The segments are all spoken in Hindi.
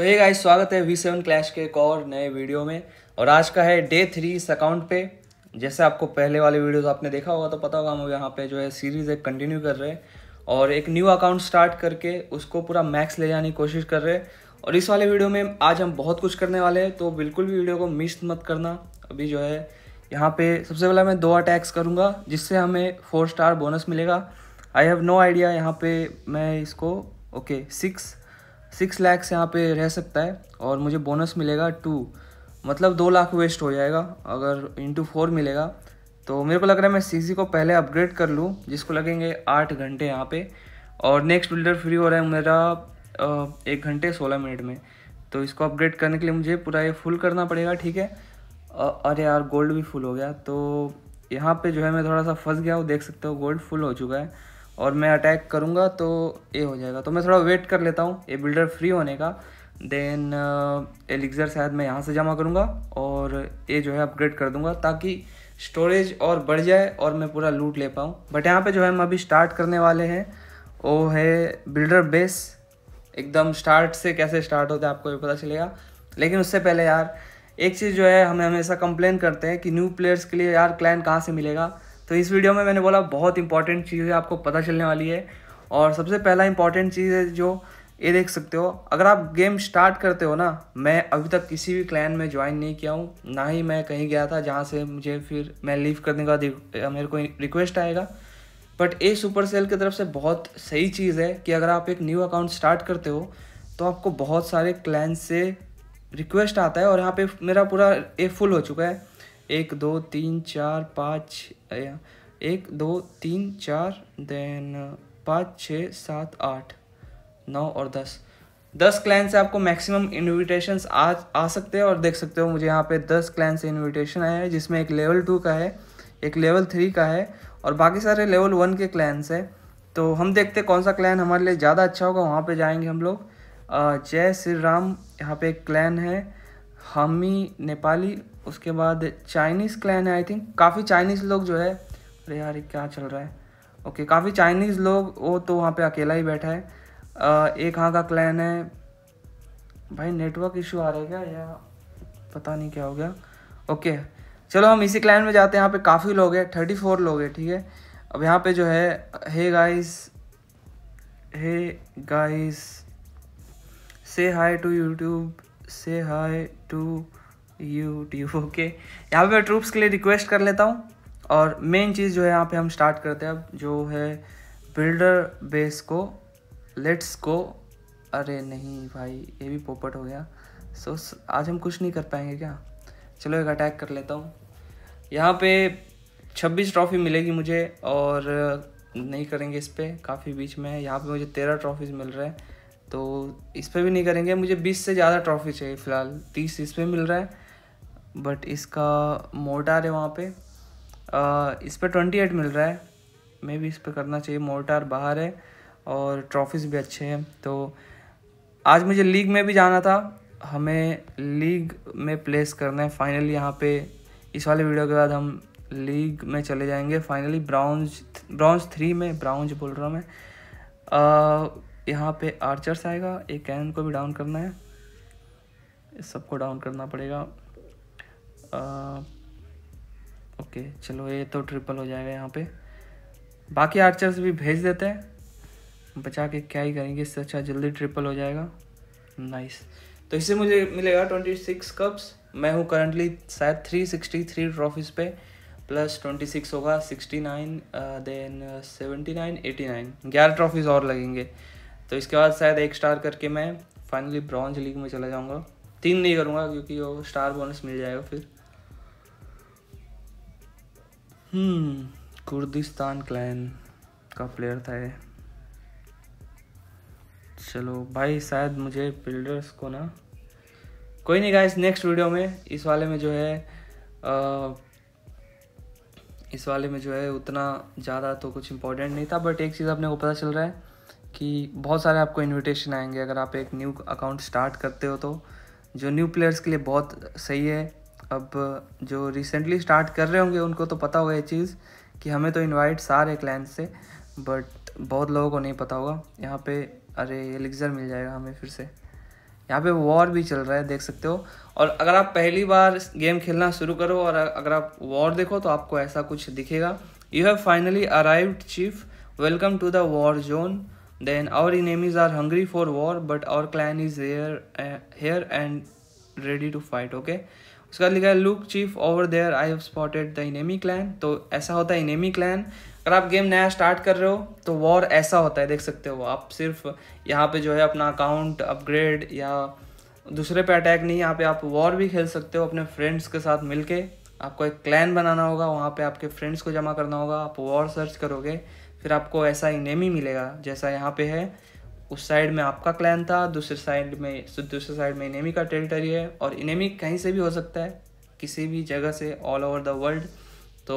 सो ये गाइस स्वागत है वी सेवन क्लैश के एक और नए वीडियो में और आज का है डे थ्री इस अकाउंट पे जैसे आपको पहले वाले वीडियोस आपने देखा होगा तो पता होगा हम यहाँ पे जो है सीरीज़ एक कंटिन्यू कर रहे हैं और एक न्यू अकाउंट स्टार्ट करके उसको पूरा मैक्स ले जाने की कोशिश कर रहे हैं और इस वाले वीडियो में आज हम बहुत कुछ करने वाले हैं तो बिल्कुल भी वीडियो को मिस मत करना अभी जो है यहाँ पे सबसे पहला मैं दो अटैक्स करूँगा जिससे हमें फोर स्टार बोनस मिलेगा आई हैव नो आइडिया यहाँ पे मैं इसको ओके सिक्स सिक्स लैक्स यहाँ पे रह सकता है और मुझे बोनस मिलेगा टू मतलब दो लाख वेस्ट हो जाएगा अगर इंटू फोर मिलेगा तो मेरे को लग रहा है मैं सीसी को पहले अपग्रेड कर लूँ जिसको लगेंगे आठ घंटे यहाँ पे और नेक्स्ट बिल्डर फ्री हो रहा है मेरा एक घंटे सोलह मिनट में तो इसको अपग्रेड करने के लिए मुझे पूरा ये फुल करना पड़ेगा ठीक है अरे यार गोल्ड भी फुल हो गया तो यहाँ पर जो है मैं थोड़ा सा फंस गया हूँ देख सकते हो गोल्ड फुल हो चुका है और मैं अटैक करूँगा तो ये हो जाएगा तो मैं थोड़ा वेट कर लेता हूँ ए बिल्डर फ्री होने का देन एलिग्जर uh, शायद मैं यहाँ से जमा करूँगा और ये जो है अपग्रेड कर दूँगा ताकि स्टोरेज और बढ़ जाए और मैं पूरा लूट ले पाऊँ बट यहाँ पे जो है हम अभी स्टार्ट करने वाले हैं वो है बिल्डर बेस एकदम स्टार्ट से कैसे स्टार्ट होता है आपको भी पता चलेगा लेकिन उससे पहले यार एक चीज़ जो है हमें हमेशा कंप्लेन करते हैं कि न्यू प्लेयर्स के लिए यार क्लाइंट कहाँ से मिलेगा तो इस वीडियो में मैंने बोला बहुत इंपॉर्टेंट चीज़ें आपको पता चलने वाली है और सबसे पहला इंपॉर्टेंट चीज़ है जो ये देख सकते हो अगर आप गेम स्टार्ट करते हो ना मैं अभी तक किसी भी क्लैन में ज्वाइन नहीं किया हूँ ना ही मैं कहीं गया था जहाँ से मुझे फिर मैं लीव करने का मेरे को रिक्वेस्ट आएगा बट ए सुपर सेल की तरफ से बहुत सही चीज़ है कि अगर आप एक न्यू अकाउंट स्टार्ट करते हो तो आपको बहुत सारे क्लैन से रिक्वेस्ट आता है और यहाँ पे मेरा पूरा ए फुल हो चुका है एक दो तीन चार पाँच एक दो तीन चार देन पाँच छः सात आठ नौ और दस दस क्लैन से आपको मैक्सिमम इनविटेशन आ आ सकते हैं और देख सकते हो मुझे यहाँ पे दस क्लैन से इनविटेशन आया है जिसमें एक लेवल टू का है एक लेवल थ्री का है और बाकी सारे लेवल वन के क्लैंस हैं तो हम देखते कौन सा क्लैन हमारे लिए ज़्यादा अच्छा होगा वहाँ पर जाएंगे हम लोग जय श्री राम यहाँ पे एक क्लैन है हमी नेपाली उसके बाद चाइनीज़ क्लैन है आई थिंक काफ़ी चाइनीज़ लोग जो है अरे यार ये क्या चल रहा है ओके काफ़ी चाइनीज़ लोग वो तो वहाँ पे अकेला ही बैठा है एक हाँ का क्लैन है भाई नेटवर्क इशू आ रहा है क्या या पता नहीं क्या हो गया ओके चलो हम इसी क्लैन में जाते हैं यहाँ पे काफ़ी लोग हैं थर्टी फोर लोग हैं ठीक है अब यहाँ पे जो है हे गाइस हे गाइस से हाय टू यूट्यूब से हाय टू यू ओके यहाँ पे मैं ट्रूप्स के लिए रिक्वेस्ट कर लेता हूँ और मेन चीज़ जो है यहाँ पे हम स्टार्ट करते हैं अब जो है बिल्डर बेस को लेट्स को अरे नहीं भाई ये भी पोपट हो गया सो so, आज हम कुछ नहीं कर पाएंगे क्या चलो एक अटैक कर लेता हूँ यहाँ पे 26 ट्रॉफी मिलेगी मुझे और नहीं करेंगे इस पर काफ़ी बीच में यहाँ पर मुझे तेरह ट्रॉफीज़ मिल रहे हैं तो इस पर भी नहीं करेंगे मुझे बीस से ज़्यादा ट्रॉफी चाहिए फ़िलहाल तीस इस पर मिल रहा है बट इसका मोटार है वहाँ पे आ, इस पर ट्वेंटी एट मिल रहा है मे भी इस पर करना चाहिए मोटार बाहर है और ट्रॉफीज़ भी अच्छे हैं तो आज मुझे लीग में भी जाना था हमें लीग में प्लेस करना है फाइनली यहाँ पे इस वाले वीडियो के बाद हम लीग में चले जाएंगे फाइनली ब्राउन्ज ब्राउन्ज थ्री में ब्राउन्ज बोल रहा हूँ मैं यहाँ पे आर्चर्स आएगा एक कैन को भी डाउन करना है सबको डाउन करना पड़ेगा ओके चलो ये तो ट्रिपल हो जाएगा यहाँ पे बाकी आर्चर्स भी भेज देते हैं बचा के क्या ही करेंगे इससे अच्छा जल्दी ट्रिपल हो जाएगा नाइस तो इससे मुझे मिलेगा ट्वेंटी सिक्स कप्स मैं हूँ करंटली शायद थ्री सिक्सटी थ्री ट्रॉफीज़ पे प्लस ट्वेंटी सिक्स होगा sixty nine then seventy nine eighty nine ग्यारह ट्रॉफीज़ और लगेंगे तो इसके बाद शायद एक स्टार करके मैं फाइनली ब्रॉन्ज लीग में चला जाऊँगा तीन नहीं करूँगा क्योंकि वो स्टार बोनस मिल जाएगा फिर हम्म। कुर्दिस्तान क्लैन का प्लेयर था ये चलो भाई शायद मुझे बिल्डर्स को ना कोई नहीं गाइस नेक्स्ट वीडियो में इस वाले में जो है आ, इस वाले में जो है उतना ज़्यादा तो कुछ इम्पोर्टेंट नहीं था बट एक चीज़ अपने को पता चल रहा है कि बहुत सारे आपको इनविटेशन आएंगे अगर आप एक न्यू अकाउंट स्टार्ट करते हो तो जो न्यू प्लेयर्स के लिए बहुत सही है अब जो रिसेंटली स्टार्ट कर रहे होंगे उनको तो पता होगा ये चीज़ कि हमें तो इनवाइट सारे क्लाइंट से बट बहुत लोगों को नहीं पता होगा यहाँ पे अरे एलिक्ज़र मिल जाएगा हमें फिर से यहाँ पे वॉर भी चल रहा है देख सकते हो और अगर आप पहली बार गेम खेलना शुरू करो और अगर आप वॉर देखो तो आपको ऐसा कुछ दिखेगा you have finally arrived chief welcome to the war zone then our enemies are hungry for war but our clan is here here and ready to fight okay उसके बाद लिखा है look chief over there I have spotted the enemy clan तो ऐसा होता है इनेमी क्लैन अगर आप गेम नया स्टार्ट कर रहे हो तो वॉर ऐसा होता है देख सकते हो आप सिर्फ यहाँ पे जो है अपना अकाउंट अपग्रेड या दूसरे पे अटैक नहीं यहाँ पे आप वॉर भी खेल सकते हो अपने फ्रेंड्स के साथ मिलके आपको एक क्लैन बनाना होगा वहाँ पे आपके फ्रेंड्स को जमा करना होगा आप वॉर सर्च करोगे फिर आपको ऐसा इनेमी मिलेगा जैसा यहाँ पे है उस साइड में आपका क्लैन था दूसरे साइड में दूसरे साइड में इनेमी का टेरिटरी है और इनेमी कहीं से भी हो सकता है किसी भी जगह से ऑल ओवर द वर्ल्ड तो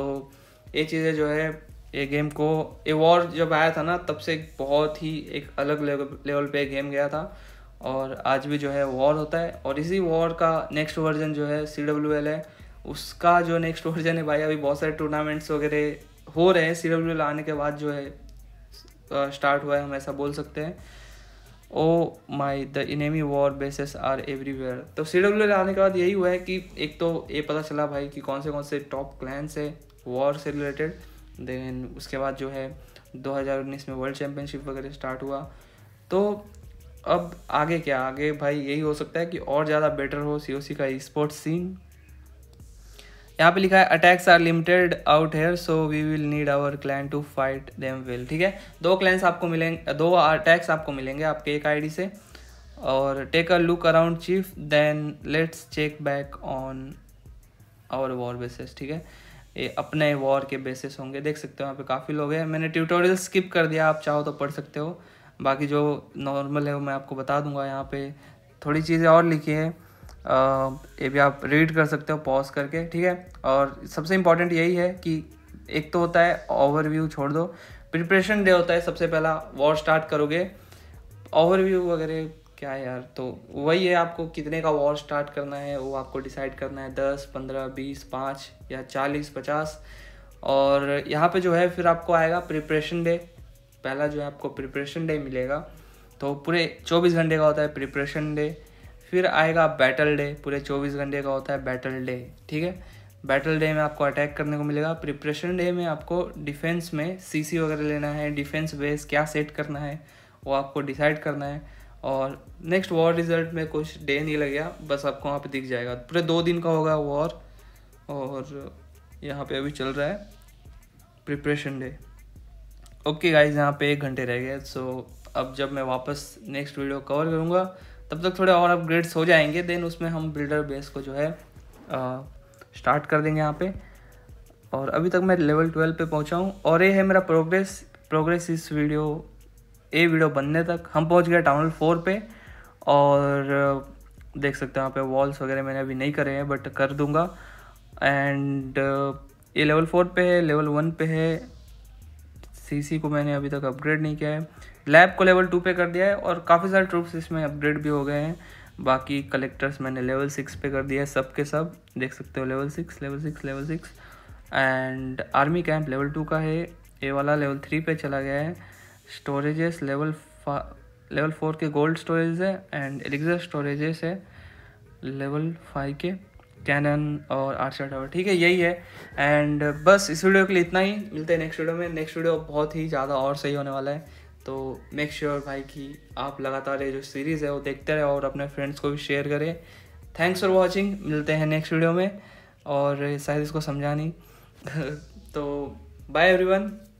ये चीज़ें जो है ये गेम को ये वॉर जब आया था ना तब से बहुत ही एक अलग लेवल पे गेम गया था और आज भी जो है वॉर होता है और इसी वॉर का नेक्स्ट वर्जन जो है सी डब्ल्यू एल है उसका जो नेक्स्ट वर्जन है भाई अभी बहुत सारे टूर्नामेंट्स वगैरह हो रहे हैं सी डब्ल्यू एल आने के बाद जो है स्टार्ट हुआ है हम ऐसा बोल सकते हैं oh my the enemy war bases are everywhere तो सी डब्ल्यू आने के बाद यही हुआ है कि एक तो ये पता चला भाई कि कौन से कौन से टॉप क्लैंस है वॉर से रिलेटेड देन उसके बाद जो है 2019 में वर्ल्ड चैम्पियनशिप वगैरह स्टार्ट हुआ तो अब आगे क्या आगे भाई यही हो सकता है कि और ज़्यादा बेटर हो सी का स्पोर्ट्स सीन यहाँ पे लिखा है attacks are limited out here so we will need our clan to fight them will ठीक है दो क्लैंस आपको मिलेंगे दो अटैक्स आपको मिलेंगे आपके एक आईडी से और take a look around chief then let's check back on our war bases ठीक है ये अपने वॉर के बेसिस होंगे देख सकते हो यहाँ पे काफ़ी लोग हैं मैंने ट्यूटोरियल स्किप कर दिया आप चाहो तो पढ़ सकते हो बाकी जो नॉर्मल है वो मैं आपको बता दूंगा यहाँ पे थोड़ी चीज़ें और लिखी है ये भी आप रीड कर सकते हो पॉज करके ठीक है और सबसे इम्पॉर्टेंट यही है कि एक तो होता है ओवरव्यू छोड़ दो प्रिपरेशन डे होता है सबसे पहला वॉर स्टार्ट करोगे ओवरव्यू वगैरह क्या है यार तो वही है आपको कितने का वॉर स्टार्ट करना है वो आपको डिसाइड करना है दस पंद्रह बीस पाँच या चालीस पचास और यहाँ पे जो है फिर आपको आएगा प्रिपरेशन डे पहला जो है आपको प्रिपरेशन डे मिलेगा तो पूरे चौबीस घंटे का होता है प्रिपरेशन डे फिर आएगा बैटल डे पूरे चौबीस घंटे का होता है बैटल डे ठीक है बैटल डे में आपको अटैक करने को मिलेगा प्रिपरेशन डे में आपको डिफेंस में सीसी वगैरह लेना है डिफेंस बेस क्या सेट करना है वो आपको डिसाइड करना है और नेक्स्ट वॉर रिजल्ट में कुछ डे नहीं लगेगा बस आपको वहाँ पे दिख जाएगा पूरे दो दिन का होगा वॉर और यहाँ पे अभी चल रहा है प्रिपरेशन डे ओके गाइज यहाँ पे एक घंटे रह गए सो अब जब मैं वापस नेक्स्ट वीडियो कवर करूँगा तब तक थोड़े और अपग्रेड्स हो जाएंगे देन उसमें हम बिल्डर बेस को जो है स्टार्ट कर देंगे यहाँ पे और अभी तक मैं लेवल ट्वेल्व पे पहुँचा हूँ और ये है मेरा प्रोग्रेस प्रोग्रेस इस वीडियो ये वीडियो बनने तक हम पहुँच गए टाउनल फोर पे और देख सकते हो यहाँ पे वॉल्स वगैरह मैंने अभी नहीं करे हैं बट कर दूंगा एंड ये लेवल फोर पे है लेवल वन पे है सीसी को मैंने अभी तक अपग्रेड नहीं किया है लैब को लेवल टू पे कर दिया है और काफ़ी सारे ट्रूप्स इसमें अपग्रेड भी हो गए हैं बाकी कलेक्टर्स मैंने लेवल सिक्स पे कर दिया है सब के सब देख सकते हो level six level six level six and army camp level two का है ये वाला लेवल थ्री पे चला गया है स्टोरेजेस लेवल फा लेवल फोर के गोल्ड स्टोरेज है एंड एलिग्जर स्टोरेजेस है लेवल फाइव के कैनन और आर्चर टावर ठीक है यही है एंड बस इस वीडियो के लिए इतना ही मिलते हैं नेक्स्ट वीडियो में नेक्स्ट वीडियो बहुत ही ज़्यादा और सही होने वाला है तो मेक श्योर sure भाई कि आप लगातार ये जो सीरीज़ है वो देखते रहे और अपने फ्रेंड्स को भी शेयर करें थैंक्स फॉर वॉचिंग मिलते हैं नेक्स्ट वीडियो में और शायद इसको समझा नहीं तो बाय वन